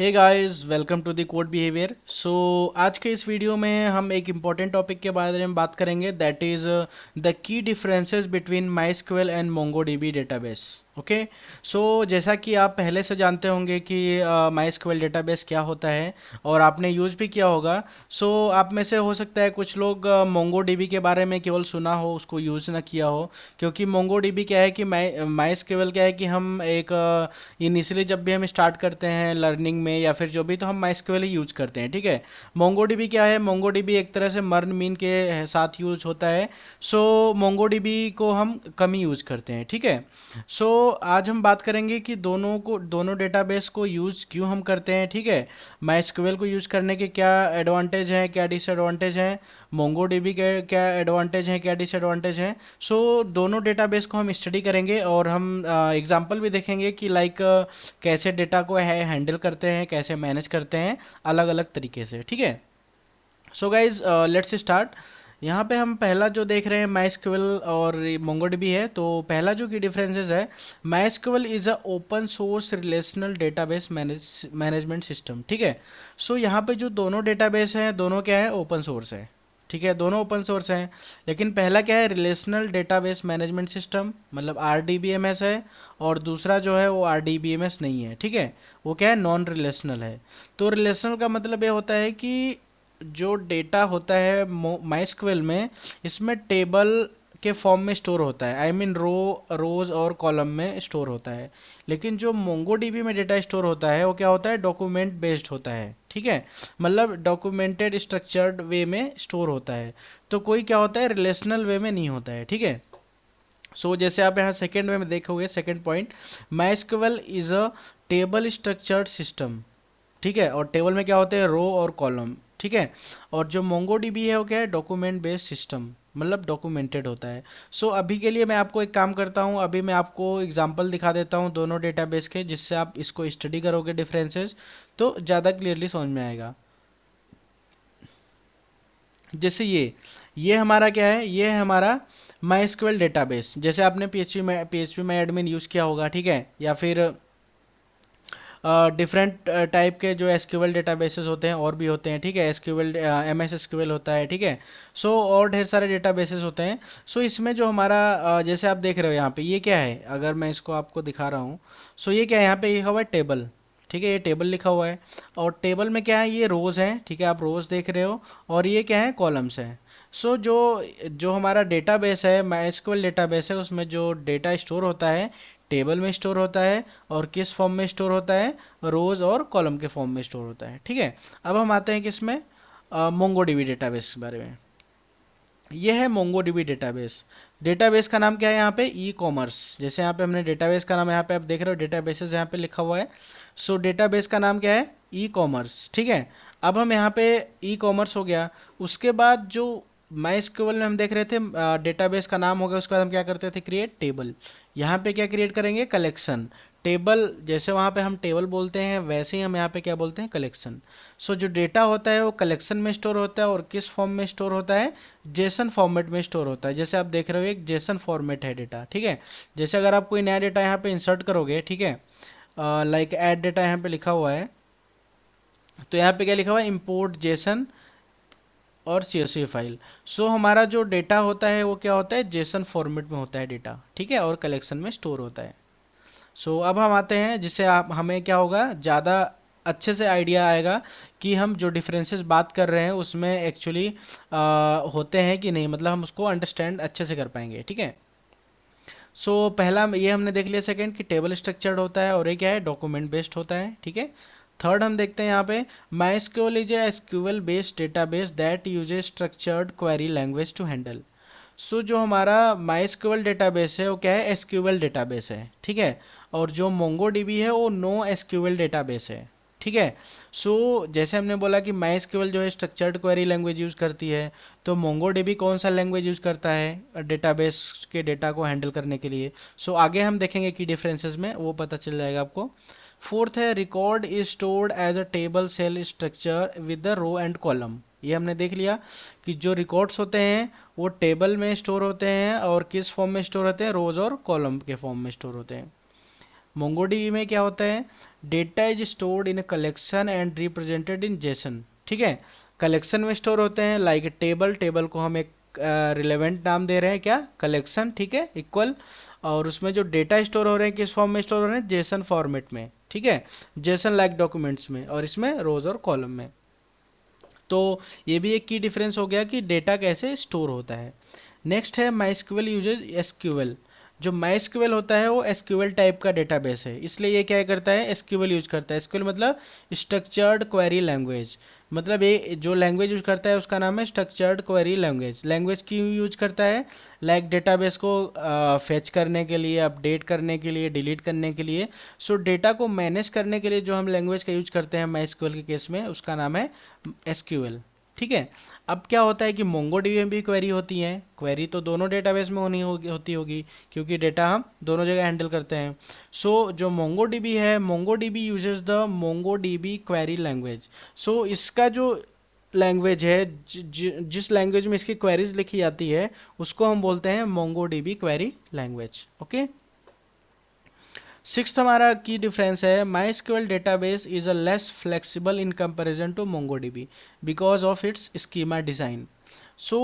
Hey guys welcome to the code behaviour so आज के इस वीडियो में हम एक इम्पॉर्टेंट टॉपिक के बारे में बात करेंगे that is the key differences between MySQL and MongoDB database okay okay? So so, जैसा कि आप पहले से जानते होंगे कि माई स्क्वेल डेटाबेस क्या होता है और आपने यूज़ भी किया होगा सो so, आप में से हो सकता है कुछ लोग मोंगो डीबी के बारे में केवल सुना हो उसको यूज़ ना किया हो क्योंकि मोंगो क्या है कि माई माई क्या है कि हम एक इनिशियली जब भी हम स्टार्ट करते हैं लर्निंग में या फिर जो भी तो हम माई स्क्वेल ही यूज करते हैं ठीक है मोंगो क्या है मोंगो एक तरह से मर्न मीन के साथ यूज होता है सो मोंगो को हम कम ही यूज करते हैं ठीक है सो आज हम बात करेंगे कि दोनों को दोनों डेटाबेस को यूज़ क्यों हम करते हैं ठीक है माइस्क्यूएल को यूज़ करने के क्या एडवांटेज हैं क्या डिसएडवांटेज हैं मोंगो के क्या एडवांटेज हैं क्या डिसएडवांटेज हैं सो दोनों डेटाबेस को हम स्टडी करेंगे और हम एग्जांपल भी देखेंगे कि लाइक कैसे डेटा को है हैंडल करते हैं कैसे मैनेज करते हैं अलग अलग तरीके से ठीक है सो गाइज लेट्स स्टार्ट यहाँ पे हम पहला जो देख रहे हैं माइस्क्यूएल और मोंगोड भी है तो पहला जो की डिफरेंसेस है MySQL is a open source relational database management system ठीक है सो so, यहाँ पे जो दोनों डेटाबेस हैं दोनों क्या है ओपन सोर्स है ठीक है दोनों ओपन सोर्स हैं लेकिन पहला क्या है रिलेशनल डेटाबेस मैनेजमेंट सिस्टम मतलब आर है और दूसरा जो है वो आर नहीं है ठीक है वो क्या है नॉन रिलेशनल है तो रिलेशनल का मतलब ये होता है कि जो डेटा होता है माइस्क्वेल में इसमें टेबल के फॉर्म में स्टोर होता है आई मीन रो रोज़ और कॉलम में स्टोर होता है लेकिन जो मोंगो डीबी में डेटा स्टोर होता है वो क्या होता है डॉक्यूमेंट बेस्ड होता है ठीक है मतलब डॉक्यूमेंटेड स्ट्रक्चर्ड वे में स्टोर होता है तो कोई क्या होता है रिलेशनल वे में नहीं होता है ठीक है सो so, जैसे आप यहाँ सेकेंड वे में देखोगे second point MySQL is a table structured system ठीक है और टेबल में क्या होते हैं रो और कॉलम ठीक है और जो मोंगो है वो क्या है डॉक्यूमेंट बेस्ड सिस्टम मतलब डॉक्यूमेंटेड होता है सो so, अभी के लिए मैं आपको एक काम करता हूँ अभी मैं आपको एग्जांपल दिखा देता हूँ दोनों डेटाबेस के जिससे आप इसको स्टडी करोगे डिफरेंसेस तो ज़्यादा क्लियरली समझ में आएगा जैसे ये ये हमारा क्या है ये है हमारा माई स्क्वेल डेटाबेस जैसे आपने पी एच पी में पी एच एडमिन यूज़ किया होगा ठीक है या फिर डिफरेंट टाइप के जो एस डेटा डेटाबेसेस होते हैं और भी होते हैं ठीक है SQL M S SQL होता है ठीक है सो और ढेर सारे डेटाबेसेस होते हैं सो so, इसमें जो हमारा uh, जैसे आप देख रहे हो यहाँ पे ये क्या है अगर मैं इसको आपको दिखा रहा हूँ सो so, ये क्या है यहाँ पे लिखा हुआ है टेबल ठीक है ये टेबल लिखा हुआ है और टेबल में क्या है ये रोज़ हैं ठीक है आप रोज़ देख रहे हो और ये क्या है कॉलम्स हैं सो so, जो जो हमारा डेटाबेस है माइस्क्यूएल डेटाबेस है उसमें जो डेटा स्टोर होता है टेबल में स्टोर होता है और किस फॉर्म में स्टोर होता है रोज और कॉलम के फॉर्म में स्टोर होता है ठीक है अब हम आते हैं किस में मोंगो डी डेटाबेस के बारे में यह है मोंगो डी डेटाबेस डेटाबेस का नाम क्या है यहाँ पे ई कॉमर्स जैसे यहाँ पे हमने डेटाबेस का नाम यहाँ पे आप देख रहे हो बेस यहाँ पे लिखा हुआ है सो so, डेटाबेस का नाम क्या है ई कॉमर्स ठीक है अब हम यहाँ पे ई कॉमर्स हो गया उसके बाद जो माइस्क्यूएल में हम देख रहे थे डेटाबेस का नाम हो गया उसके बाद हम क्या करते थे क्रिएट टेबल यहाँ पे क्या क्रिएट करेंगे कलेक्शन टेबल जैसे वहाँ पे हम टेबल बोलते हैं वैसे ही हम यहाँ पे क्या बोलते हैं कलेक्शन सो जो डेटा होता है वो कलेक्शन में स्टोर होता है और किस फॉर्म में स्टोर होता है जेसन फॉर्मेट में स्टोर होता है जैसे आप देख रहे हो एक जेसन फॉर्मेट है डेटा ठीक है जैसे अगर आप कोई नया डेटा यहाँ पर इंसर्ट करोगे ठीक है लाइक एड डेटा यहाँ पर लिखा हुआ है तो यहाँ पर क्या लिखा हुआ है इम्पोर्ट जेसन और सी फाइल सो हमारा जो डेटा होता है वो क्या होता है जेसन फॉर्मेट में होता है डेटा ठीक है और कलेक्शन में स्टोर होता है सो so, अब हम आते हैं जिससे आप हमें क्या होगा ज़्यादा अच्छे से आइडिया आएगा कि हम जो डिफरेंसेस बात कर रहे हैं उसमें एक्चुअली होते हैं कि नहीं मतलब हम उसको अंडरस्टैंड अच्छे से कर पाएंगे ठीक है सो so, पहला ये हमने देख लिया सेकंड कि टेबल स्ट्रक्चर्ड होता है और ये क्या है डॉक्यूमेंट बेस्ड होता है ठीक है थर्ड हम देखते हैं यहाँ पे MySQL is SQL based database that use structured query language to handle so जो हमारा माइस्क्यूएल बेस है वो क्या है एसक्यूएल बेस है ठीक है और जो मोंगो डीबी है वो नो एसक्यूएल बेस है ठीक है सो जैसे हमने बोला कि माइस जो है स्ट्रक्चर्ड क्वेरी लैंग्वेज यूज़ करती है तो मोंगो डीबी कौन सा लैंग्वेज यूज़ करता है डेटाबेस के डेटा को हैंडल करने के लिए सो so, आगे हम देखेंगे कि डिफरेंसेस में वो पता चल जाएगा आपको फोर्थ है record is stored as a table cell structure with the row and column ये हमने देख लिया कि जो रिकॉर्ड्स होते हैं वो टेबल में स्टोर होते हैं और किस फॉर्म में स्टोर होते हैं रोज और कॉलम के फॉर्म में स्टोर होते हैं मोंगोडीबी में क्या होता है data is stored in collection and represented in JSON ठीक है कलेक्शन में स्टोर होते हैं लाइक टेबल टेबल को हम एक रिलेवेंट नाम दे रहे हैं क्या कलेक्शन ठीक है इक्वल और उसमें जो डेटा स्टोर हो रहे हैं किस फॉर्म में स्टोर हो रहे हैं जेसन फॉर्मेट में ठीक है जेसन लाइक डॉक्यूमेंट्स में और इसमें रोज और कॉलम में तो ये भी एक की डिफरेंस हो गया कि डेटा कैसे स्टोर होता है नेक्स्ट है माई यूजेज एस जो माई होता है वो एस टाइप का डेटाबेस है इसलिए ये क्या करता है एस यूज करता है एस मतलब स्ट्रक्चर्ड क्वेरी लैंग्वेज मतलब ये जो लैंग्वेज यूज करता है उसका नाम है स्ट्रक्चर्ड क्वेरी लैंग्वेज लैंग्वेज क्यों यूज करता है लाइक like डेटाबेस को फेच uh, करने के लिए अपडेट करने के लिए डिलीट करने के लिए सो so, डेटा को मैनेज करने के लिए जो हम लैंग्वेज का यूज करते हैं माई के केस में उसका नाम है एस ठीक है अब क्या होता है कि मोंगो डी में भी क्वेरी होती है क्वेरी तो दोनों डेटाबेस में होनी होगी होती होगी क्योंकि डेटा हम दोनों जगह हैंडल करते हैं सो so, जो मोंगो डी है MongoDB uses the MongoDB query language so इसका जो लैंग्वेज है ज, ज, जिस लैंग्वेज में इसकी क्वेरीज लिखी जाती है उसको हम बोलते हैं MongoDB query language okay six हमारा की डिफरेंस है my data database is a less flexible in comparison to MongoDB because of its schema design so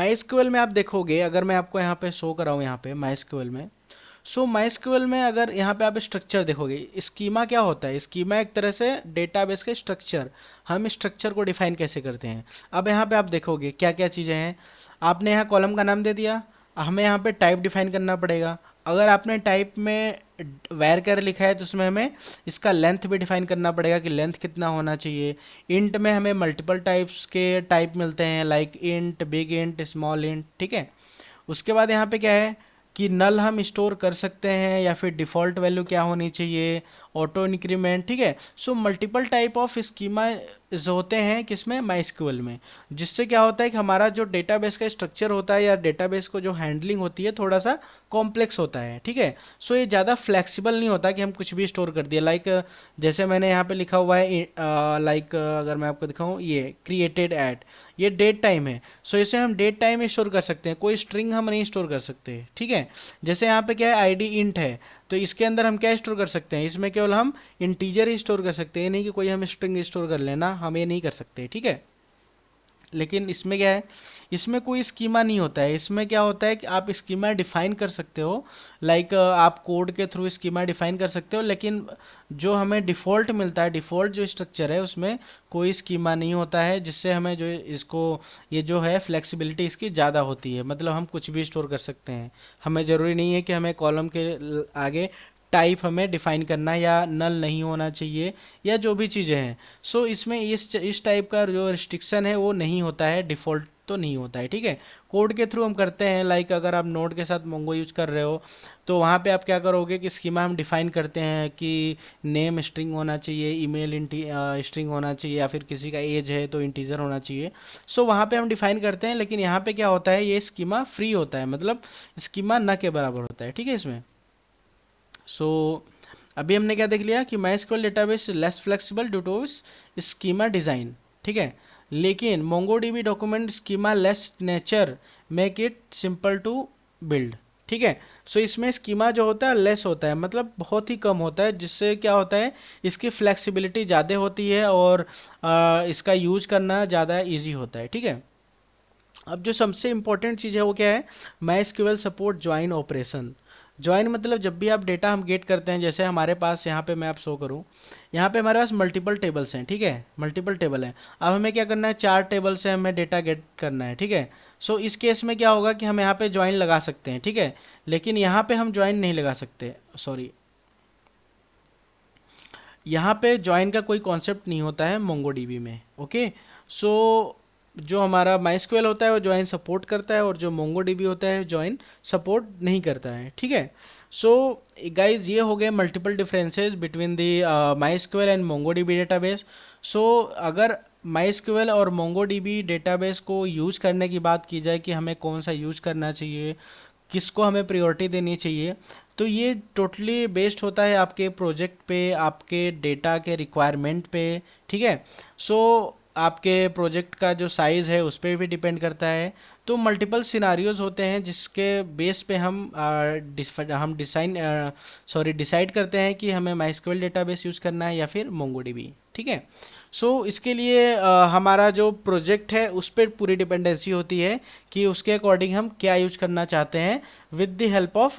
my में आप देखोगे अगर मैं आपको यहाँ पे शो कराऊँ यहाँ पे माई में सो माई में अगर यहाँ पे आप स्ट्रक्चर देखोगे स्कीमा क्या होता है स्कीमा एक तरह से डेटाबेस का स्ट्रक्चर हम स्ट्रक्चर को डिफाइन कैसे करते हैं अब यहाँ पे आप देखोगे क्या क्या चीज़ें हैं आपने यहाँ कॉलम का नाम दे दिया हमें यहाँ पे टाइप डिफाइन करना पड़ेगा अगर आपने टाइप में वेर कर लिखा है तो उसमें हमें इसका लेंथ भी डिफाइन करना पड़ेगा कि लेंथ कितना होना चाहिए इंट में हमें मल्टीपल टाइप्स के टाइप मिलते हैं like int big int small int ठीक है उसके बाद यहाँ पे क्या है कि नल हम स्टोर कर सकते हैं या फिर डिफ़ॉल्ट वैल्यू क्या होनी चाहिए ऑटो इंक्रीमेंट ठीक है so multiple type of schema होते हैं किसमें माइस्क्यूएल में जिससे क्या होता है कि हमारा जो डेटाबेस का स्ट्रक्चर होता है या डेटाबेस को जो हैंडलिंग होती है थोड़ा सा कॉम्प्लेक्स होता है ठीक है सो ये ज़्यादा फ्लेक्सिबल नहीं होता कि हम कुछ भी स्टोर कर दिए लाइक जैसे मैंने यहाँ पे लिखा हुआ है लाइक अगर मैं आपको दिखाऊँ ये क्रिएटेड एट ये डेट टाइम है सो इसे हम डेट टाइम स्टोर कर सकते हैं कोई स्ट्रिंग हम नहीं स्टोर कर सकते ठीक है जैसे यहाँ पे क्या है आई इंट है तो इसके अंदर हम क्या स्टोर कर सकते हैं इसमें क्या केवल हम इंटीजर ही स्टोर कर सकते हैं नहीं कि कोई हम स्ट्रिंग स्टोर कर लेना हम ये नहीं कर सकते ठीक है लेकिन इसमें क्या है इसमें कोई स्कीमा नहीं होता है इसमें क्या होता है कि आप स्कीमा डिफाइन कर सकते हो लाइक like, आप कोड के थ्रू स्कीमा डिफाइन कर सकते हो लेकिन जो हमें डिफ़ॉल्ट मिलता है डिफ़ॉल्ट जो स्ट्रक्चर है उसमें कोई स्कीमा नहीं होता है जिससे हमें जो इसको ये जो है फ्लेक्सिबिलिटी इसकी ज़्यादा होती है मतलब हम कुछ भी स्टोर कर सकते हैं हमें ज़रूरी नहीं है कि हमें कॉलम के आगे टाइप हमें डिफाइन करना है या नल नहीं होना चाहिए या जो भी चीज़ें हैं सो so, इसमें इस इस टाइप का जो रिस्ट्रिक्शन है वो नहीं होता है डिफ़ॉल्ट तो नहीं होता है ठीक है कोड के थ्रू हम करते हैं लाइक अगर आप नोट के साथ मोंगो यूज कर रहे हो तो वहाँ पे आप क्या करोगे कि स्कीमा हम डिफाइन करते हैं कि नेम स्ट्रिंग होना चाहिए ईमेल इंटी स्ट्रिंग होना चाहिए या फिर किसी का एज है तो इंटीजर होना चाहिए सो वहाँ पे हम डिफाइन करते हैं लेकिन यहाँ पे क्या होता है ये स्कीमा फ्री होता है मतलब स्कीमा न के बराबर होता है ठीक है इसमें सो अभी हमने क्या देख लिया कि MySQL database less flexible due to schema design ठीक है लेकिन MongoDB document schema less nature make it simple to build ठीक है सो so, इसमें स्कीमा जो होता है लेस होता है मतलब बहुत ही कम होता है जिससे क्या होता है इसकी फ्लेक्सिबिलिटी ज़्यादा होती है और आ, इसका यूज करना ज़्यादा ईजी होता है ठीक है अब जो सबसे इम्पोर्टेंट चीज़ है वो क्या है my support join operation join मतलब जब भी आप डेटा हम गेट करते हैं जैसे हमारे पास यहाँ पे मैं आप शो करूँ यहाँ पे हमारे पास मल्टीपल टेबल्स हैं ठीक है मल्टीपल टेबल हैं अब हमें क्या करना है चार टेबल से हमें डेटा गेट करना है ठीक है सो इस केस में क्या होगा कि हम यहाँ पर ज्वाइन लगा सकते हैं ठीक है लेकिन यहाँ पर हम ज्वाइन नहीं लगा सकते सॉरी यहाँ पर ज्वाइन का कोई कॉन्सेप्ट नहीं होता है मोंगो में ओके सो जो हमारा माइस्क्यूएल होता है वो ज्वाइन सपोर्ट करता है और जो मोंगो डीबी होता है ज्वाइन सपोर्ट नहीं करता है ठीक है सो गाइज ये हो गए multiple differences between the MySQL and MongoDB database so अगर माइस्क्यूएल और मोंगो डीबी डेटाबेस को यूज़ करने की बात की जाए कि हमें कौन सा यूज़ करना चाहिए किसको हमें प्रियोरिटी देनी चाहिए तो ये टोटली बेस्ड होता है आपके प्रोजेक्ट पे आपके डेटा के रिक्वायरमेंट पे ठीक है सो so, आपके प्रोजेक्ट का जो साइज़ है उस पर भी डिपेंड करता है तो मल्टीपल सिनारीज होते हैं जिसके बेस पे हम आ, हम डिसाइन सॉरी डिसाइड करते हैं कि हमें माइस्कोल डेटाबेस यूज़ करना है या फिर मोंगोडीबी ठीक है सो so, इसके लिए आ, हमारा जो प्रोजेक्ट है उस पर पूरी डिपेंडेंसी होती है कि उसके अकॉर्डिंग हम क्या यूज करना चाहते हैं with the help of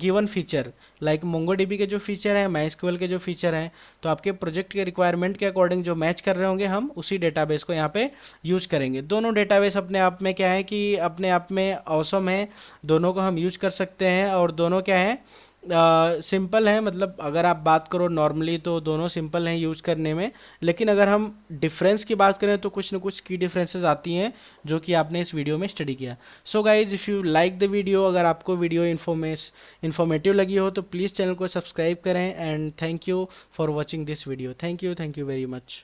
given feature like Mongo के जो फीचर हैं माइस्क्यूएल के जो फीचर हैं तो आपके प्रोजेक्ट के रिक्वायरमेंट के अकॉर्डिंग जो मैच कर रहे होंगे हम उसी डेटाबेस को यहाँ पे यूज करेंगे दोनों डेटाबेस अपने आप में क्या है कि अपने आप में औसम है दोनों को हम यूज कर सकते हैं और दोनों क्या है सिंपल हैं मतलब अगर आप बात करो नॉर्मली तो दोनों सिंपल हैं यूज़ करने में लेकिन अगर हम डिफरेंस की बात करें तो कुछ ना कुछ की डिफरेंसेस आती हैं जो कि आपने इस वीडियो में स्टडी किया so guys if you like the video अगर आपको वीडियो इन्फॉर्मेश इन्फॉर्मेटिव लगी हो तो प्लीज़ चैनल को सब्सक्राइब करें and thank you for watching this video thank you thank you very much